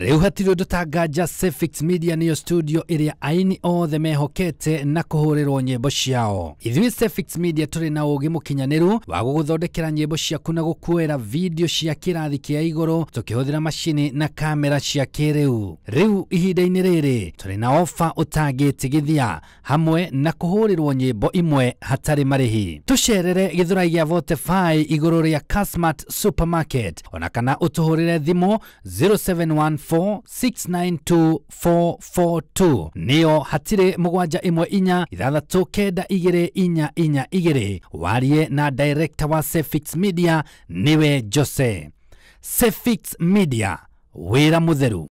riu hatirä å ndå ta Media nä yo studio ä rä a aini othe mehokete na kå hå rä rwo nyä mbo ciao ithuä Media tå na å gä må kinyanä ru wa gå gå thondekera nyä mbo ciaku na gå kuoera video cia kä rathi kä a igå tå kä hå thä ra macini na kamera cia kä rä u rä u ihinda-inä rä rä tå rä na ofa å tangä tä gä thia hamwe na kå hå rä rwo nyä mbo imwe hatarä marä hi tå cerere gä thå rai a votefi igå rå rä a ona kana å tå hå rä re thimå 0794692442 niyo hatirĩ mũgwanja ĩmwe inya ithathatũ kenda igĩrĩ inya inya igĩrĩ warie na director wa Cefix Media niwe Jose Cefix Media wĩra mũtheru